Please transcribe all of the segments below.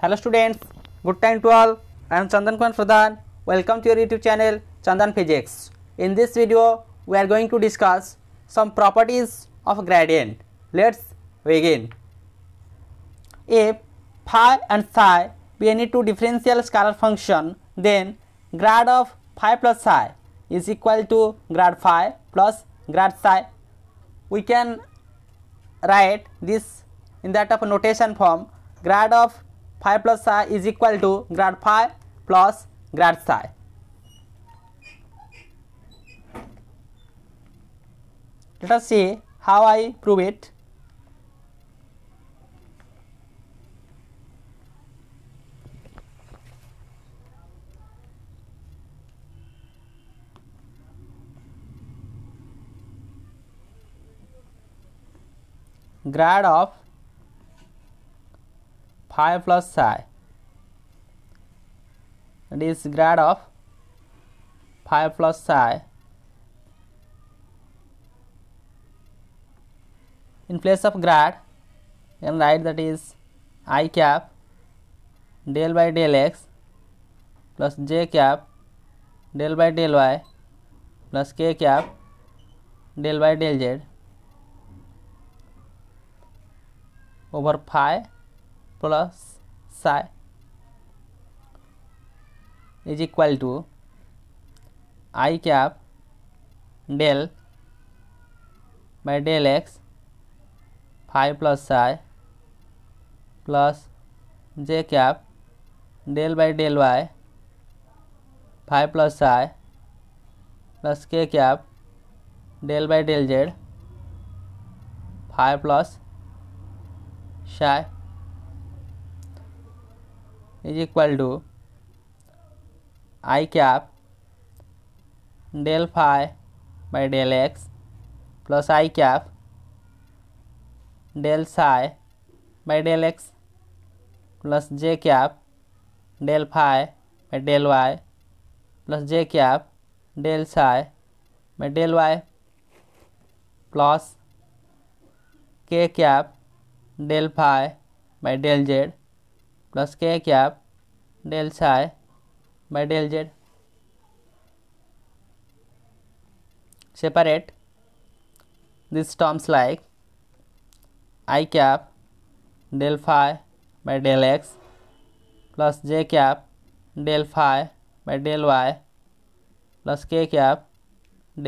Hello students, good time to all. I am Chandan Kumar Pradhan. Welcome to your YouTube channel Chandan Physics. In this video, we are going to discuss some properties of gradient. Let's begin. If phi and psi be any two differential scalar function, then grad of phi plus psi is equal to grad phi plus grad psi. We can write this in that of notation form grad of phi plus psi is equal to grad phi plus grad psi. Let us see how I prove it. grad of phi plus psi that is grad of phi plus psi in place of grad you can write that is i cap del by del x plus j cap del by del y plus k cap del by del z over phi plus psi is equal to i cap del by del x phi plus psi plus j cap del by del y phi plus psi plus k cap del by del z phi plus psi is equal to i cap del phi by del x plus i cap del psi by del x plus j cap del phi by del y plus j cap del psi by del y plus k cap del phi by del z plus k cap del psi by del z separate this terms like i cap del phi by del x plus j cap del phi by del y plus k cap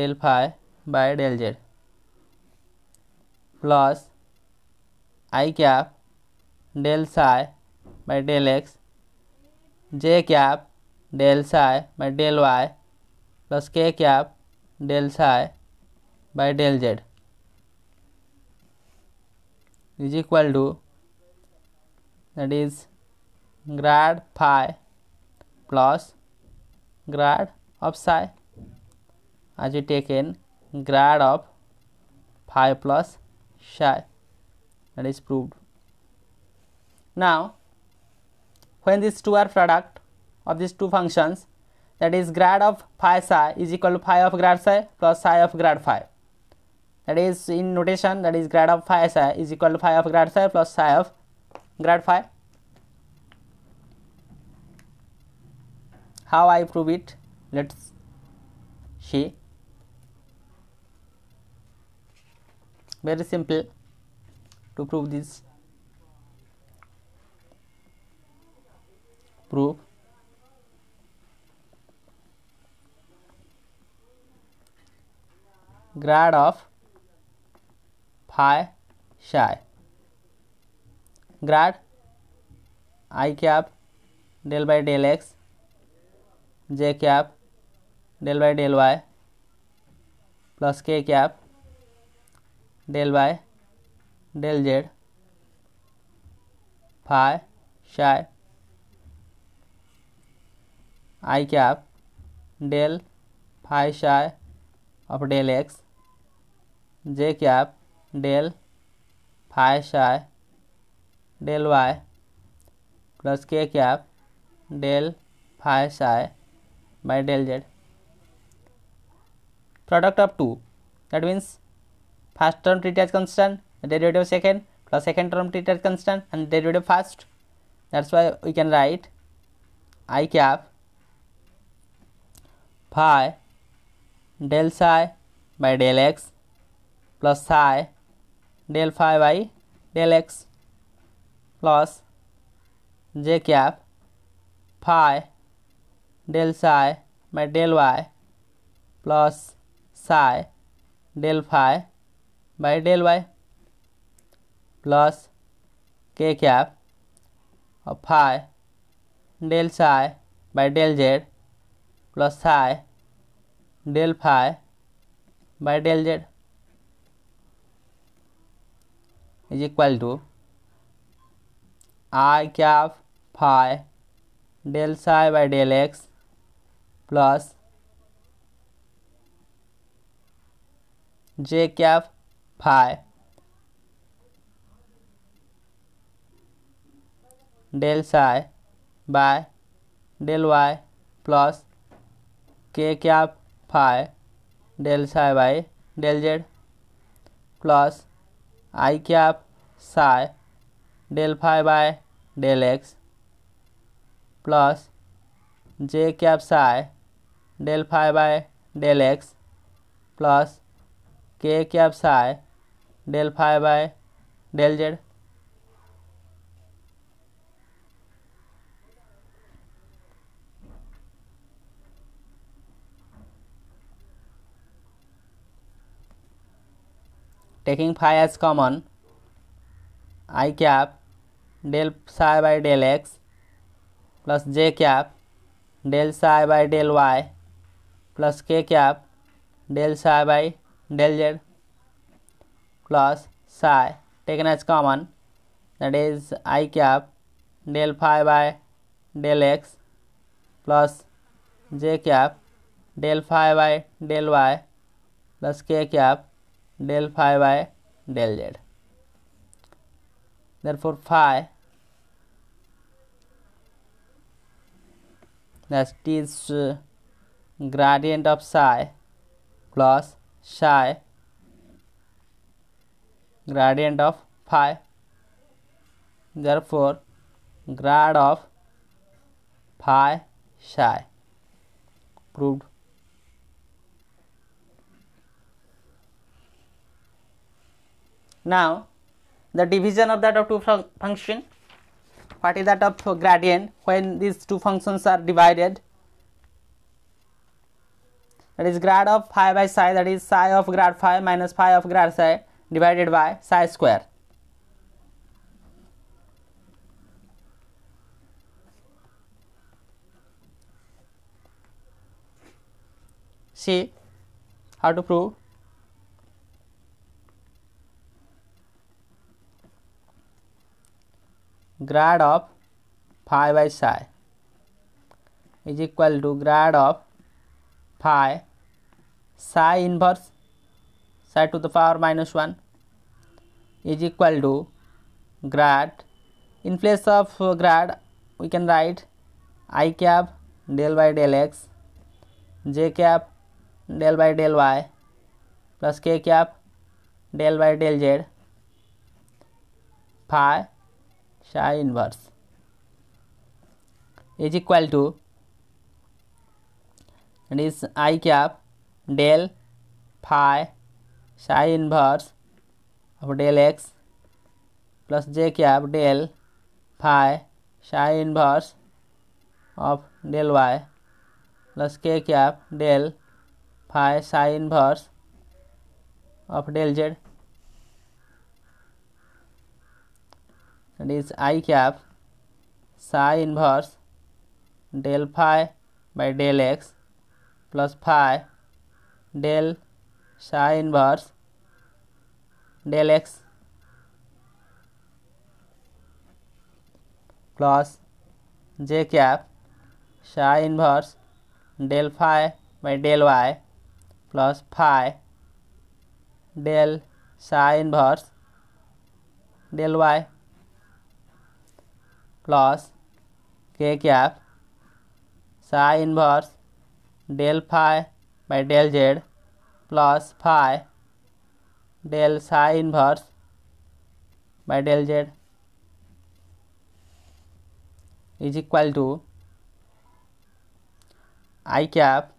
del phi by del z plus i cap del psi by del x j cap del psi by del y plus k cap del psi by del z is equal to that is grad phi plus grad of psi as you take in grad of phi plus psi that is proved now when these two are product of these two functions that is grad of phi psi is equal to phi of grad psi plus psi of grad phi that is in notation that is grad of phi psi is equal to phi of grad psi plus psi of grad phi how I prove it let's see very simple to prove this prove grad of phi psi grad i cap del by del x j cap del by del y plus k cap del by del z phi psi i cap del phi psi of del x j cap del phi psi del y plus k cap del phi psi by del z product of two that means first term treated as constant derivative second plus second term treated as constant and derivative first that's why we can write i cap phi del psi by del x plus psi del phi by del x plus j cap phi del psi by del y plus psi del phi by del y plus k cap और phi del psi by del z plus phi del phi by del z is equal to i cap phi del psi by del x plus j cap phi del psi by del y plus k cap phi del psi by del z plus i cap psi del phi by del x plus j cap psi del phi by del x plus k cap psi del phi by del z taking 5 as common i cap del psi by del x plus j cap del psi by del y plus k cap del psi by del z plus psi taken as common that is i cap del phi by del x plus j cap del phi by del y plus k cap del phi by del z therefore phi that is gradient of psi plus psi gradient of phi therefore grad of phi psi proved Now, the division of that of two fun function, what is that of gradient when these two functions are divided? That is grad of phi by psi, that is psi of grad phi minus phi of grad psi divided by psi square. See how to prove grad of phi by psi is equal to grad of phi psi inverse psi to the power minus 1 is equal to grad in place of grad we can write i cap del by del x j cap del by del y plus k cap del by del z phi psi inverse is equal to is i cap del phi psi inverse of del x plus j cap del phi psi inverse of del y plus k cap del phi psi inverse of del z and is i cap psi inverse del phi by del x plus phi del psi inverse del x plus j cap psi inverse del phi by del y plus phi del psi inverse del y plus k cap psi inverse del phi by del z plus phi del psi inverse by del z is equal to i cap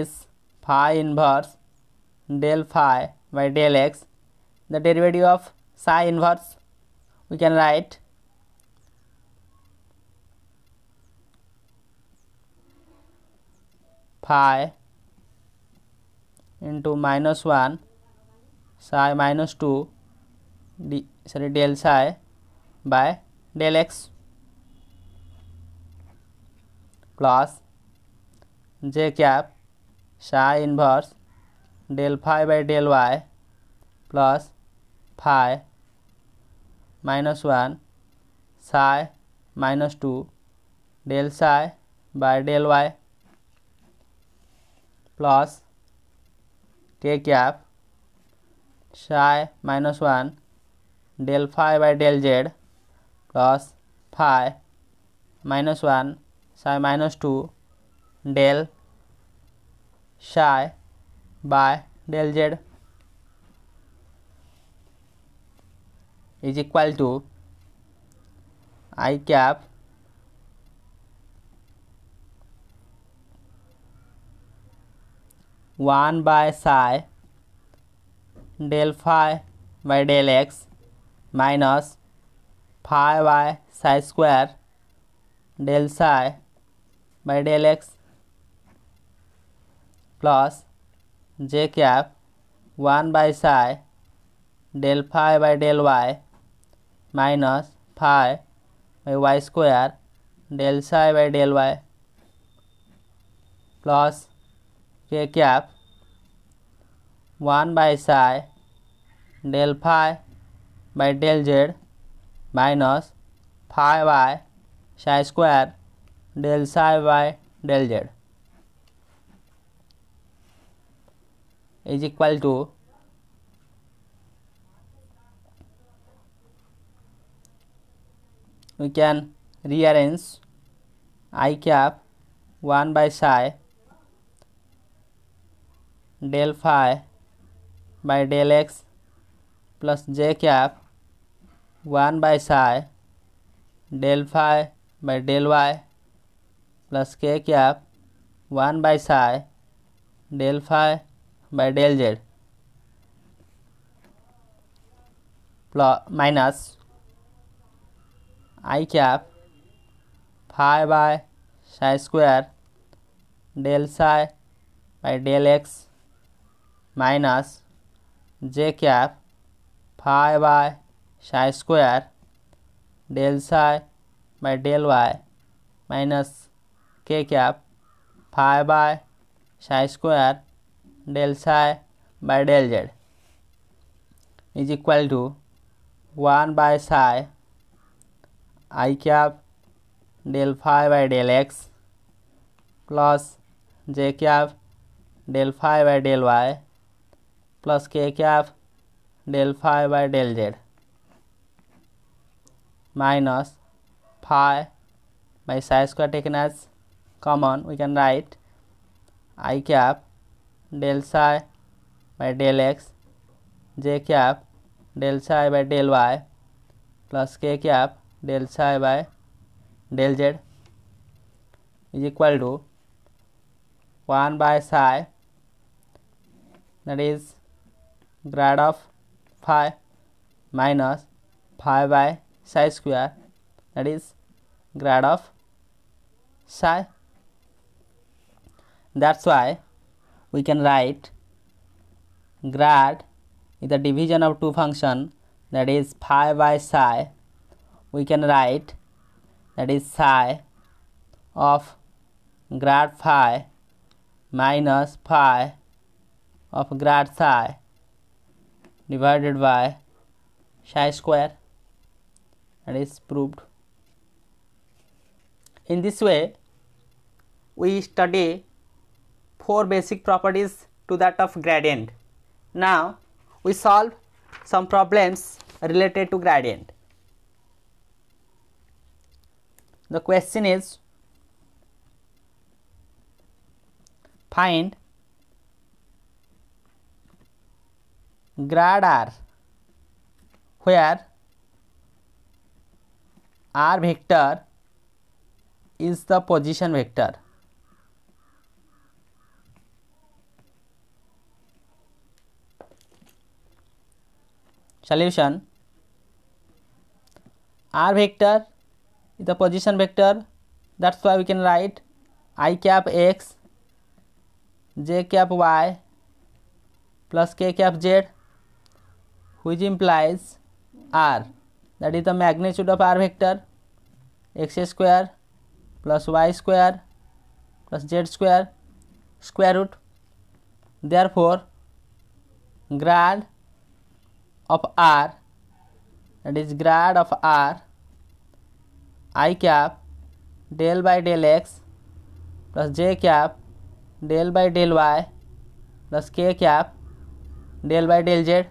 is phi inverse del phi by del x the derivative of psi inverse we can write phi into minus 1 psi minus 2 d sorry del psi by del x plus j cap psi inverse del phi by del y plus phi minus one psi minus two del psi by del y plus k cap psi minus one del phi by del z plus phi minus one psi minus two del psi by del z is equal to i cap one by psi del phi by del x minus phi by psi square del psi by del x plus j cap one by psi del phi by del y minus phi by square del psi by del y plus k cap one by psi del phi by del z minus phi by psi square del psi by del z is equal to we can rearrange i cap 1 by psi del phi by del x plus j cap 1 by psi del phi by del y plus k cap 1 by psi del phi by del z plus minus i cap phi by psi square del psi by del x minus j cap phi by psi square del psi by del y minus k cap phi by psi square del psi by del z is equal to one by psi i cap del phi by del x plus j cap del phi by del y plus k cap del phi by del z minus five by psi square taken as common we can write i cap del psi by del x j cap del psi by del y plus k cap del psi by del z is equal to 1 by psi that is grad of phi minus phi by psi square that is grad of psi that's why we can write grad is the division of two function that is phi by psi we can write that is psi of grad phi minus phi of grad psi divided by psi square that is proved in this way we study four basic properties to that of gradient now we solve some problems related to gradient the question is find grad r where r vector is the position vector solution r vector is the position vector that's why we can write i cap x j cap y plus k cap z which implies r that is the magnitude of r vector x square plus y square plus z square square root therefore grad of r that is grad of r i cap del by del x plus j cap del by del y plus k cap del by del z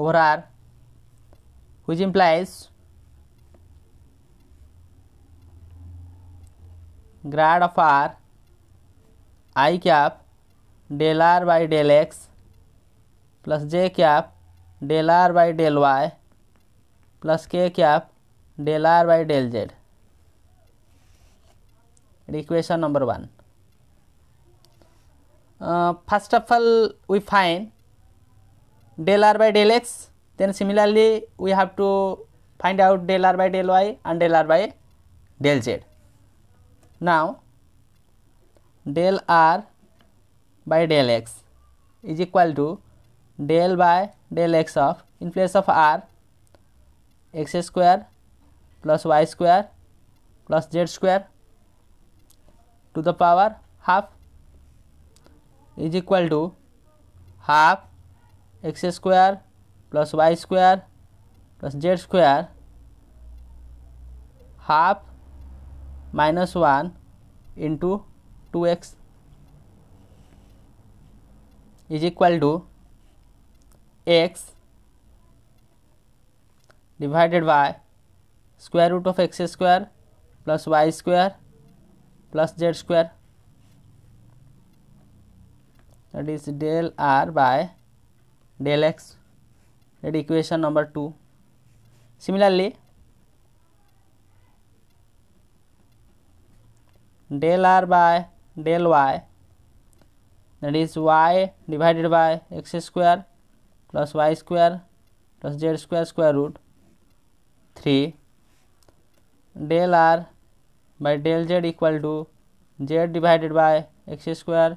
over r which implies grad of r i cap del r by del x plus j cap del r by del y plus k cap del r by del z equation number one first of all we find del r by del x then similarly we have to find out del r by del y and del r by del z now del r by del x is equal to del by del x of in place of r x square plus y square plus z square to the power half is equal to half x square plus y square plus z square half minus 1 into 2x is equal to x divided by square root of x square plus y square plus z square that is del r by del x at equation number two similarly del r by del y that is y divided by x square plus y square plus z square square root three del r by del z equal to z divided by x square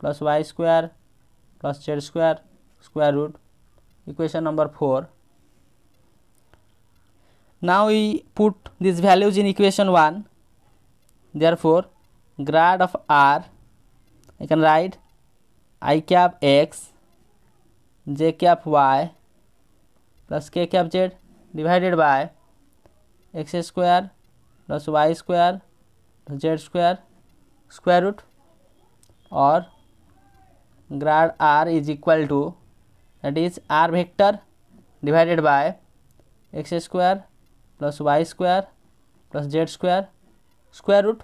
plus y square plus z square square root equation number four now we put this values in equation one therefore grad of r you can write i cap x j cap y plus k cap z divided by x square plus y square plus z square square root और grad r is equal to that is r vector divided by x square plus y square plus z square square root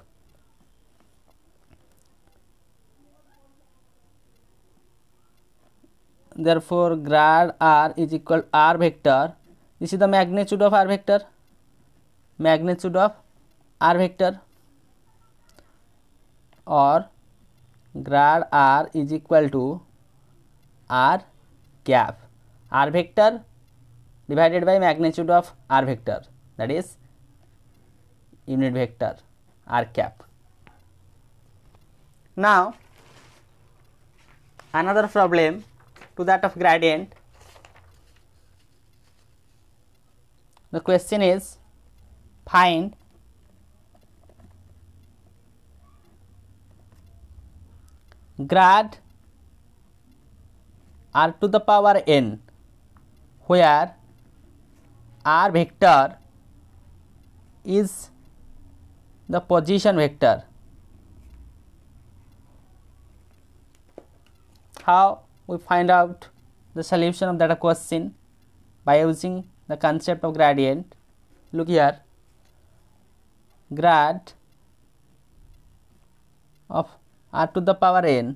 therefore grad r is equal r vector this is the magnitude of r vector magnitude of r vector और grad r is equal to r cap r vector divided by magnitude of r vector that is unit vector r cap now another problem to that of gradient The question is find grad r to the power n where r vector is the position vector. How we find out the solution of that question by using the concept of gradient look here grad of r to the power n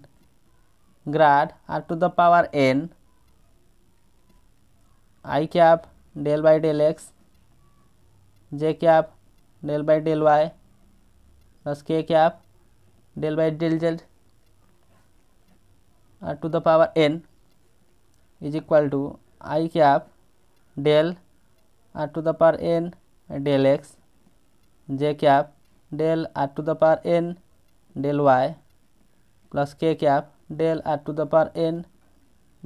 grad r to the power n i cap del by del x j cap del by del y plus k cap del by del z r to the power n is equal to i cap del r to the power n del x j cap del r to the power n del y plus k cap del r to the power n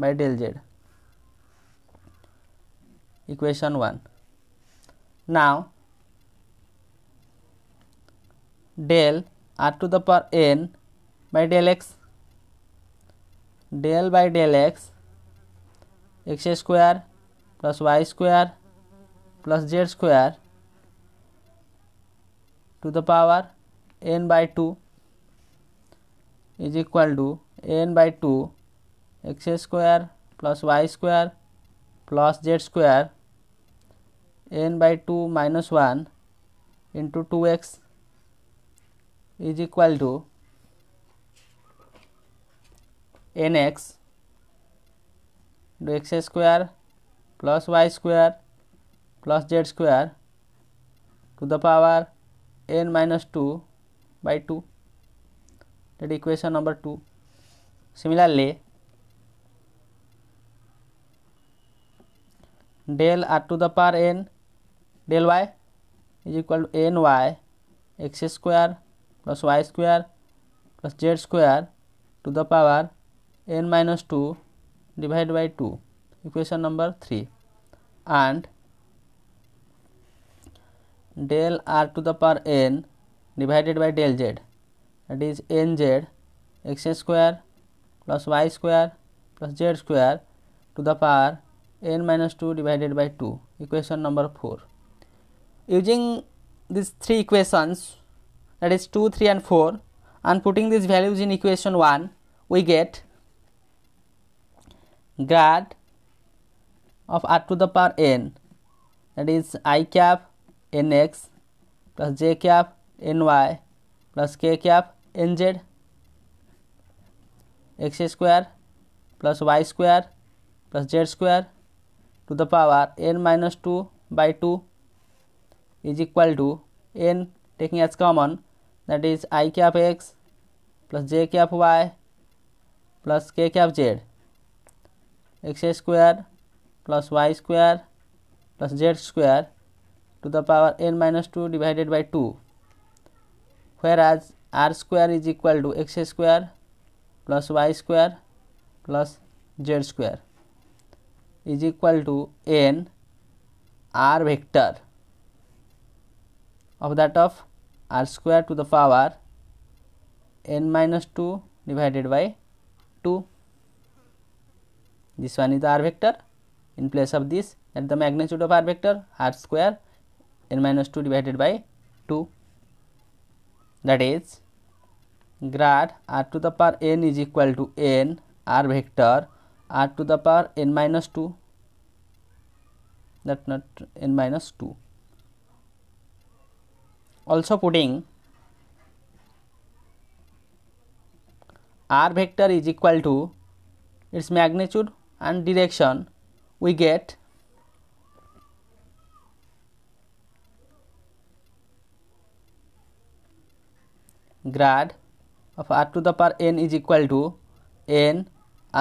by del z equation one now del r to the power n by del x del by del x x square plus y square plus z square to the power n by 2 is equal to n by 2 x square plus y square plus z square n by 2 minus 1 into 2x is equal to nx to x square plus y square plus z square to the power n minus two by two that equation number two similarly del r to the power n del y is equal to n y x square plus y square plus z square to the power n minus two divide by two equation number three and del r to the power n divided by del z that is n z x square plus y square plus z square to the power n minus 2 divided by 2 equation number 4 using these three equations that is 2 3 and 4 and putting these values in equation 1 we get grad of r to the power n that is i cap n x plus j cap n y plus k cap n z x square plus y square plus z square to the power n minus two by two is equal to n taking as common that is i cap x plus j cap y plus k cap z x square plus y square plus z square to the power n minus 2 divided by 2 whereas r square is equal to x square plus y square plus z square is equal to n r vector of that of r square to the power n minus 2 divided by 2 this one is the r vector in place of this at the magnitude of r vector r square n minus 2 divided by 2 that is grad r to the power n is equal to n r vector r to the power n minus 2 that not n minus 2 also putting r vector is equal to its magnitude and direction we get grad of r to the power n is equal to n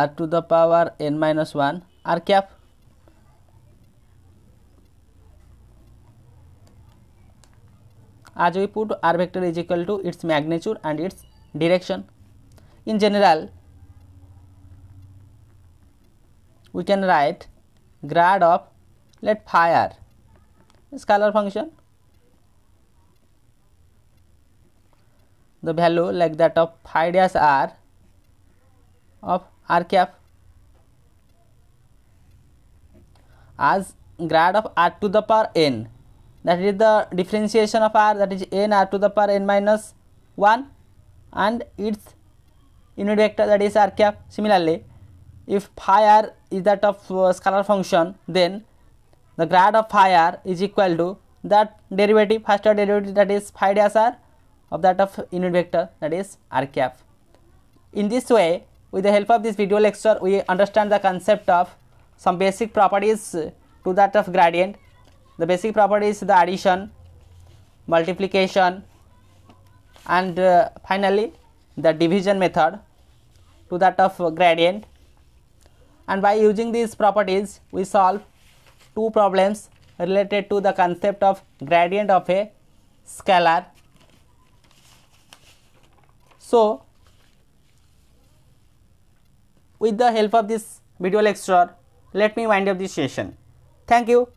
r to the power n minus 1 r cap as we put r vector is equal to its magnitude and its direction in general we can write grad of let phi r scalar function the value like that of phi dash r of r cap as grad of r to the power n that is the differentiation of r that is n r to the power n minus 1 and its unit vector that is r cap similarly if phi r is that of uh, scalar function then the grad of phi r is equal to that derivative first derivative that is phi dash r of that of unit vector that is r cap. In this way, with the help of this video lecture, we understand the concept of some basic properties to that of gradient. The basic properties the addition, multiplication and uh, finally the division method to that of gradient and by using these properties we solve two problems related to the concept of gradient of a scalar so, with the help of this video lecture, let me wind up this session. Thank you.